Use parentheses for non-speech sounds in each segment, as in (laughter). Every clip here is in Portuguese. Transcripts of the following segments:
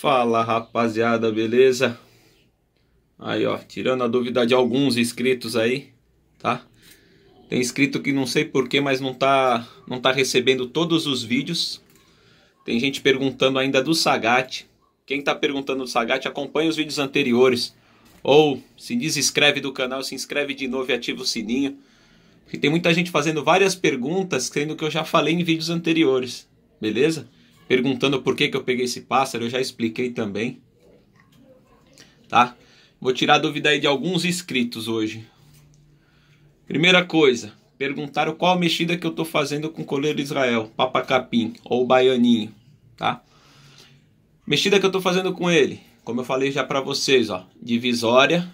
Fala rapaziada, beleza? Aí ó, tirando a dúvida de alguns inscritos aí, tá? Tem inscrito que não sei porquê, mas não tá, não tá recebendo todos os vídeos. Tem gente perguntando ainda do Sagat. Quem tá perguntando do Sagat, acompanha os vídeos anteriores. Ou se desinscreve do canal, se inscreve de novo e ativa o sininho. Porque tem muita gente fazendo várias perguntas, sendo que eu já falei em vídeos anteriores, beleza? perguntando por que, que eu peguei esse pássaro, eu já expliquei também. Tá? Vou tirar a dúvida aí de alguns inscritos hoje. Primeira coisa, perguntaram qual mexida que eu estou fazendo com o coleiro Israel, Papa Capim ou baianinho, tá? Mexida que eu estou fazendo com ele, como eu falei já para vocês, ó, divisória,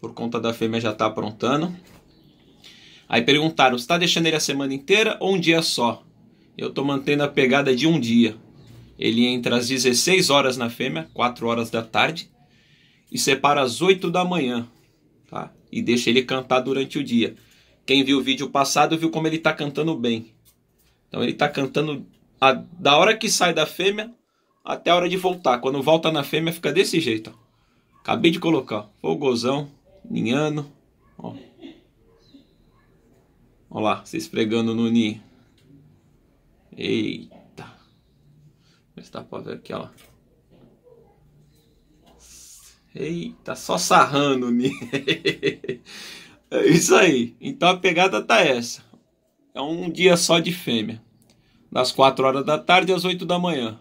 por conta da fêmea já está aprontando. Aí perguntaram, está deixando ele a semana inteira ou um dia só? eu estou mantendo a pegada de um dia. Ele entra às 16 horas na fêmea, 4 horas da tarde, e separa às 8 da manhã, tá? E deixa ele cantar durante o dia. Quem viu o vídeo passado viu como ele está cantando bem. Então ele está cantando a, da hora que sai da fêmea até a hora de voltar. Quando volta na fêmea fica desse jeito. Ó. Acabei de colocar. Fogosão, ninhando. Ó. Olha lá, se esfregando no ninho. Eita. mas dá pra ver aqui, ó. Eita, só sarrando. (laughs) é isso aí. Então a pegada tá essa. É um dia só de fêmea. Das 4 horas da tarde às 8 da manhã.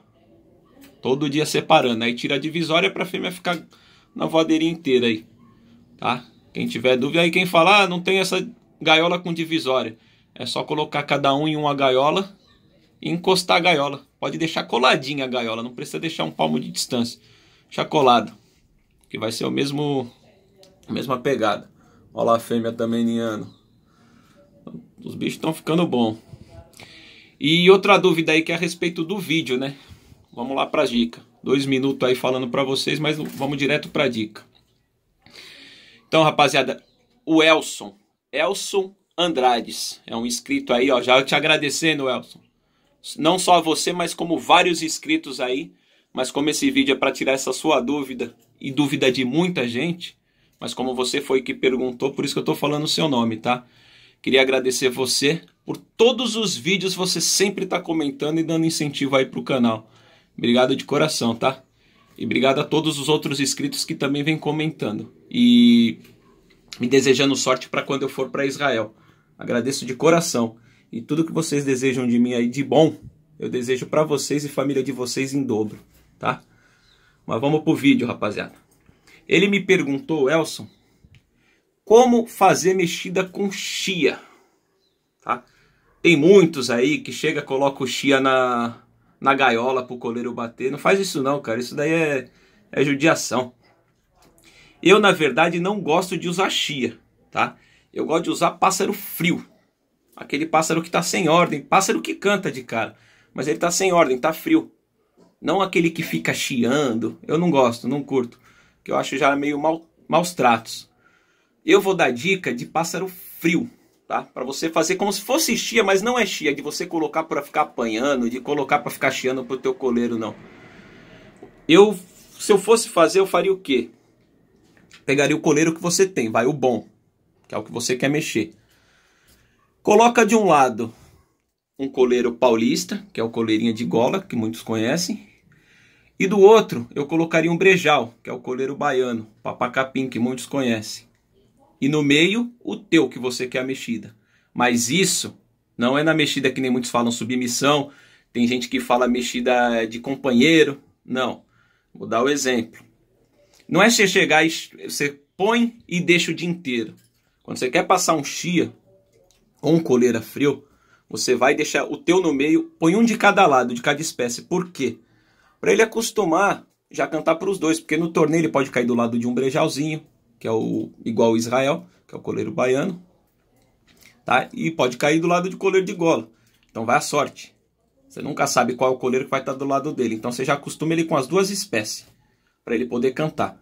Todo dia separando. Aí tira a divisória pra fêmea ficar na voadeirinha inteira aí. Tá? Quem tiver dúvida aí, quem falar, ah, não tem essa gaiola com divisória. É só colocar cada um em uma gaiola e encostar a gaiola. Pode deixar coladinha a gaiola, não precisa deixar um palmo de distância. Deixar colado, que vai ser o mesmo, a mesma pegada. Olha lá a fêmea também ninhando. Os bichos estão ficando bom. E outra dúvida aí que é a respeito do vídeo, né? Vamos lá para a dica. Dois minutos aí falando para vocês, mas vamos direto para a dica. Então, rapaziada, o Elson, Elson Andrades, é um inscrito aí, ó, já te agradecendo, Elson não só você, mas como vários inscritos aí. Mas como esse vídeo é para tirar essa sua dúvida e dúvida de muita gente, mas como você foi que perguntou, por isso que eu estou falando o seu nome, tá? Queria agradecer você por todos os vídeos você sempre está comentando e dando incentivo aí para o canal. Obrigado de coração, tá? E obrigado a todos os outros inscritos que também vêm comentando e me desejando sorte para quando eu for para Israel. Agradeço de coração. E tudo que vocês desejam de mim aí de bom, eu desejo para vocês e família de vocês em dobro, tá? Mas vamos pro vídeo, rapaziada. Ele me perguntou, Elson, como fazer mexida com chia, tá? Tem muitos aí que chega, coloca o chia na, na gaiola pro coleiro bater. Não faz isso não, cara. Isso daí é, é judiação. Eu, na verdade, não gosto de usar chia, tá? Eu gosto de usar pássaro frio. Aquele pássaro que está sem ordem, pássaro que canta de cara, mas ele está sem ordem, está frio. Não aquele que fica chiando, eu não gosto, não curto, que eu acho já meio mal, maus tratos. Eu vou dar dica de pássaro frio, tá? Para você fazer como se fosse chia, mas não é chia, de você colocar para ficar apanhando, de colocar para ficar chiando pro teu coleiro, não. Eu, se eu fosse fazer, eu faria o quê? Pegaria o coleiro que você tem, vai o bom, que é o que você quer mexer. Coloca de um lado um coleiro paulista, que é o coleirinha de gola, que muitos conhecem. E do outro, eu colocaria um brejal, que é o coleiro baiano, papacapim, que muitos conhecem. E no meio, o teu, que você quer a mexida. Mas isso não é na mexida que nem muitos falam submissão, tem gente que fala mexida de companheiro. Não. Vou dar o um exemplo. Não é você chegar e você põe e deixa o dia inteiro. Quando você quer passar um chia, com coleira frio, você vai deixar o teu no meio, põe um de cada lado, de cada espécie. Por quê? Para ele acostumar já cantar para os dois, porque no torneio ele pode cair do lado de um brejalzinho, que é o igual o Israel, que é o coleiro baiano, tá? E pode cair do lado de coleiro de gola. Então vai à sorte. Você nunca sabe qual é o coleiro que vai estar tá do lado dele. Então você já acostuma ele com as duas espécies para ele poder cantar.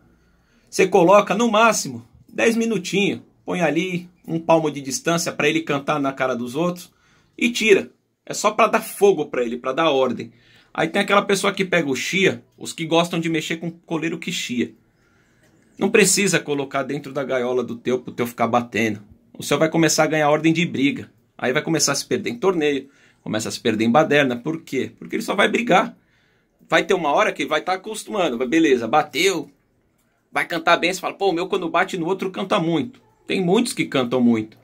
Você coloca no máximo 10 minutinhos põe ali um palmo de distância para ele cantar na cara dos outros e tira. É só para dar fogo para ele, para dar ordem. Aí tem aquela pessoa que pega o chia, os que gostam de mexer com coleiro que chia. Não precisa colocar dentro da gaiola do teu para o teu ficar batendo. O seu vai começar a ganhar ordem de briga. Aí vai começar a se perder em torneio, começa a se perder em baderna. Por quê? Porque ele só vai brigar. Vai ter uma hora que vai estar tá acostumando. Beleza, bateu. Vai cantar bem, você fala, pô, o meu quando bate no outro canta muito. Tem muitos que cantam muito.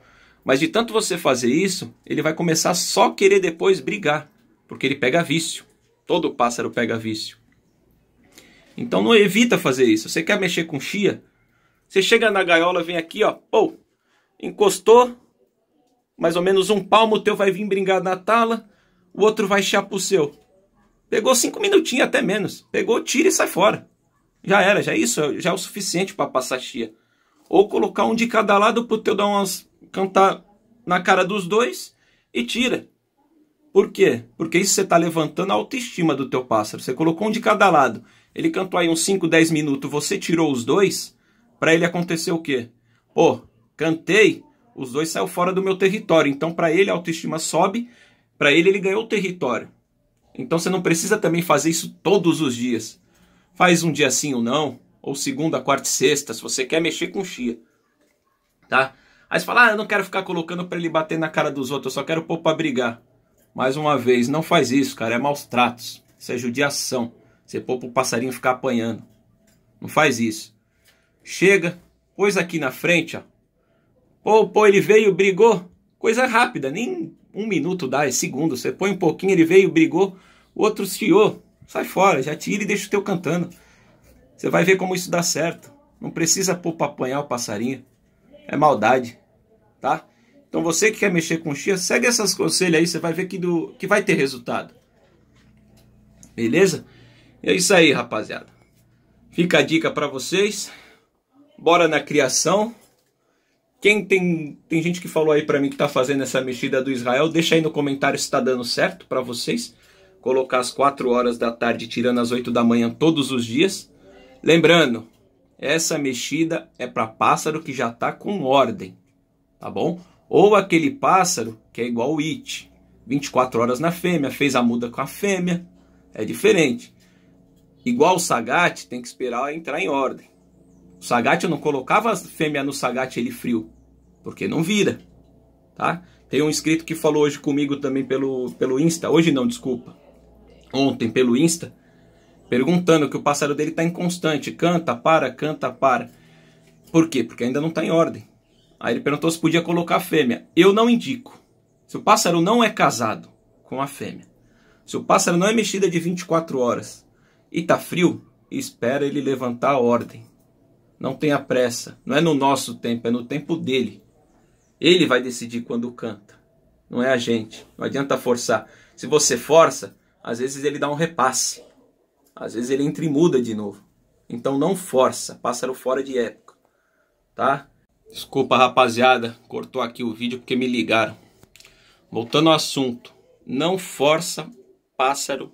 Mas de tanto você fazer isso, ele vai começar só querer depois brigar, porque ele pega vício. Todo pássaro pega vício. Então não evita fazer isso. Você quer mexer com chia? Você chega na gaiola, vem aqui, ó, pô, encostou, mais ou menos um palmo teu vai vir brincar na tala, o outro vai chiar pro seu. Pegou cinco minutinhos, até menos. Pegou, tira e sai fora. Já era, já é isso, já é o suficiente para passar chia. Ou colocar um de cada lado para o teu dar umas cantar na cara dos dois e tira. Por quê? Porque isso você está levantando a autoestima do teu pássaro. Você colocou um de cada lado. Ele cantou aí uns 5, 10 minutos, você tirou os dois, para ele acontecer o quê? Pô, cantei, os dois saiu fora do meu território. Então, para ele, a autoestima sobe, para ele, ele ganhou o território. Então, você não precisa também fazer isso todos os dias. Faz um dia sim ou não, ou segunda, quarta e sexta, se você quer mexer com chia, tá? Aí você fala, ah, eu não quero ficar colocando para ele bater na cara dos outros, eu só quero pôr para brigar. Mais uma vez, não faz isso, cara, é maus tratos, isso é judiação. Você pôr pro passarinho ficar apanhando. Não faz isso. Chega, pôs aqui na frente, ó. Pô, pô, ele veio, brigou. Coisa rápida, nem um minuto dá, é segundo. Você põe um pouquinho, ele veio, brigou, o outro chiou. Sai fora, já tira e deixa o teu cantando. Você vai ver como isso dá certo. Não precisa pôr para apanhar o passarinho. É maldade, tá? Então você que quer mexer com chia, segue essas conselhos aí, você vai ver que, do, que vai ter resultado. Beleza? E é isso aí, rapaziada. Fica a dica para vocês. Bora na criação. Quem tem, tem gente que falou aí para mim que tá fazendo essa mexida do Israel, deixa aí no comentário se tá dando certo para vocês. Colocar as 4 horas da tarde, tirando às 8 da manhã todos os dias. Lembrando, essa mexida é para pássaro que já está com ordem, tá bom? Ou aquele pássaro que é igual o it, 24 horas na fêmea, fez a muda com a fêmea, é diferente. Igual o sagate, tem que esperar entrar em ordem. O sagate eu não colocava a fêmea no sagate ele frio, porque não vira, tá? Tem um inscrito que falou hoje comigo também pelo, pelo Insta, hoje não, desculpa, ontem pelo Insta, perguntando que o pássaro dele está inconstante, canta, para, canta, para. Por quê? Porque ainda não está em ordem. Aí ele perguntou se podia colocar a fêmea. Eu não indico. Se o pássaro não é casado com a fêmea, se o pássaro não é mexida de 24 horas e está frio, espera ele levantar a ordem. Não tenha pressa. Não é no nosso tempo, é no tempo dele. Ele vai decidir quando canta. Não é a gente. Não adianta forçar. Se você força, às vezes ele dá um repasse. Às vezes ele entra e muda de novo. Então não força, pássaro fora de época, tá? Desculpa, rapaziada, cortou aqui o vídeo porque me ligaram. Voltando ao assunto, não força pássaro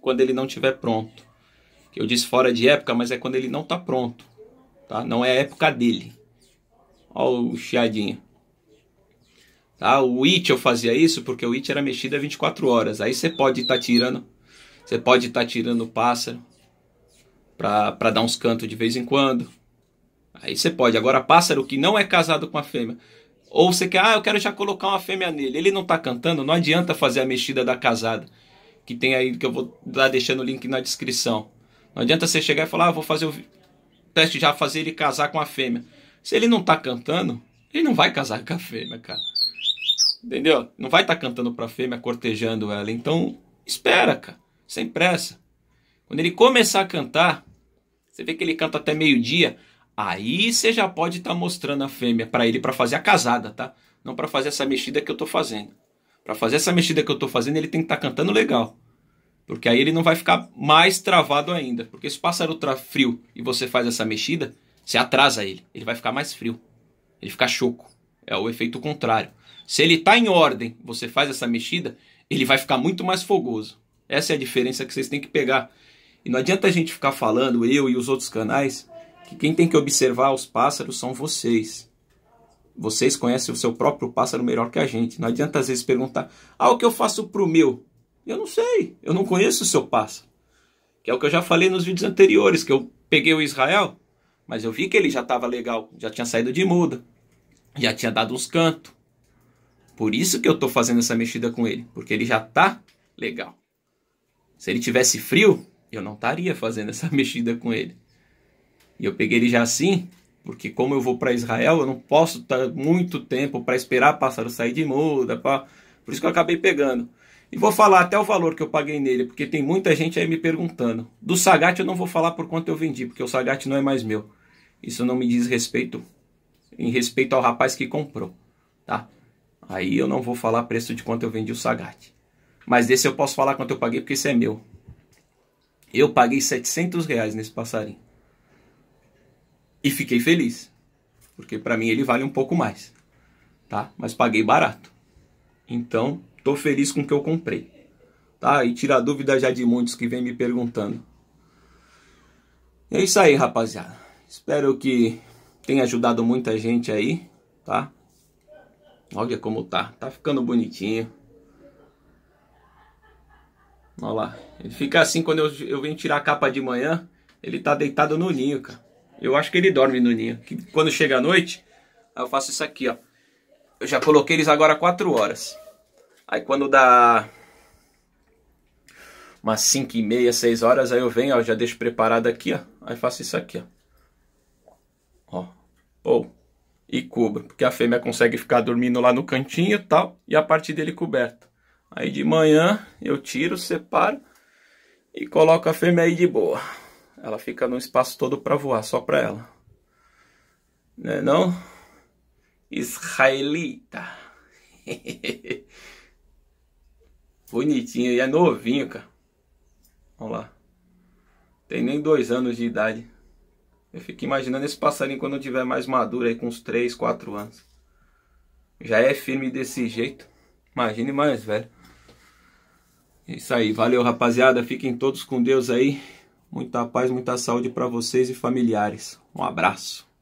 quando ele não estiver pronto. Eu disse fora de época, mas é quando ele não está pronto, tá? Não é a época dele. Olha o chiadinho. Tá? O IT eu fazia isso porque o IT era mexido a 24 horas. Aí você pode estar tá tirando você pode estar tá tirando o pássaro para dar uns cantos de vez em quando. Aí você pode. Agora, pássaro que não é casado com a fêmea. Ou você quer, ah, eu quero já colocar uma fêmea nele. Ele não está cantando, não adianta fazer a mexida da casada. Que tem aí, que eu vou estar tá deixando o link na descrição. Não adianta você chegar e falar, ah, vou fazer o teste já, fazer ele casar com a fêmea. Se ele não está cantando, ele não vai casar com a fêmea, cara. Entendeu? Não vai estar tá cantando pra fêmea, cortejando ela. Então, espera, cara sem pressa. Quando ele começar a cantar, você vê que ele canta até meio-dia, aí você já pode estar tá mostrando a fêmea para ele para fazer a casada, tá? Não para fazer essa mexida que eu tô fazendo. Para fazer essa mexida que eu tô fazendo, ele tem que estar tá cantando legal. Porque aí ele não vai ficar mais travado ainda. Porque se o pássaro tá frio e você faz essa mexida, você atrasa ele. Ele vai ficar mais frio. Ele fica choco. É o efeito contrário. Se ele tá em ordem, você faz essa mexida, ele vai ficar muito mais fogoso. Essa é a diferença que vocês têm que pegar. E não adianta a gente ficar falando, eu e os outros canais, que quem tem que observar os pássaros são vocês. Vocês conhecem o seu próprio pássaro melhor que a gente. Não adianta às vezes perguntar, ah, o que eu faço pro meu? Eu não sei, eu não conheço o seu pássaro. Que é o que eu já falei nos vídeos anteriores, que eu peguei o Israel, mas eu vi que ele já estava legal, já tinha saído de muda, já tinha dado uns cantos. Por isso que eu estou fazendo essa mexida com ele, porque ele já tá legal. Se ele tivesse frio, eu não estaria fazendo essa (laughs) mexida com ele. E eu peguei ele já assim, porque como eu vou para Israel, eu não posso estar tá muito tempo para esperar pássaro sair de muda, pá. por isso que eu acabei pegando. E vou falar até o valor que eu paguei nele, porque tem muita gente aí me perguntando. Do Sagat eu não vou falar por quanto eu vendi, porque o Sagat não é mais meu. Isso não me diz respeito em respeito ao rapaz que comprou, tá? Aí eu não vou falar preço de quanto eu vendi o Sagat. Mas desse eu posso falar quanto eu paguei, porque esse é meu. Eu paguei 700 reais nesse passarinho. E fiquei feliz. Porque para mim ele vale um pouco mais. Tá? Mas paguei barato. Então, tô feliz com o que eu comprei. Tá? E tira a dúvida já de muitos que vem me perguntando. É isso aí, rapaziada. Espero que tenha ajudado muita gente aí, tá? Olha como tá. Tá ficando bonitinho. Olha lá. Ele fica assim quando eu, eu venho tirar a capa de manhã. Ele tá deitado no ninho, cara. Eu acho que ele dorme no ninho. Que quando chega a noite, eu faço isso aqui, ó. Eu já coloquei eles agora 4 horas. Aí quando dá umas 5 e meia, 6 horas, aí eu venho, ó, já deixo preparado aqui, ó. Aí faço isso aqui, ó. Ó. Ou. E cubro. Porque a fêmea consegue ficar dormindo lá no cantinho e tal. E a parte dele coberta. Aí de manhã eu tiro, separo e coloco a fêmea aí de boa. Ela fica no espaço todo para voar, só para ela. Né não, é não? Israelita. (laughs) Bonitinho, e é novinho, cara. Vamos lá. Tem nem dois anos de idade. Eu fico imaginando esse passarinho quando eu tiver mais maduro, aí com uns 3, 4 anos. Já é firme desse jeito. Imagine mais velho. É isso aí, valeu rapaziada, fiquem todos com Deus aí. Muita paz, muita saúde para vocês e familiares. Um abraço.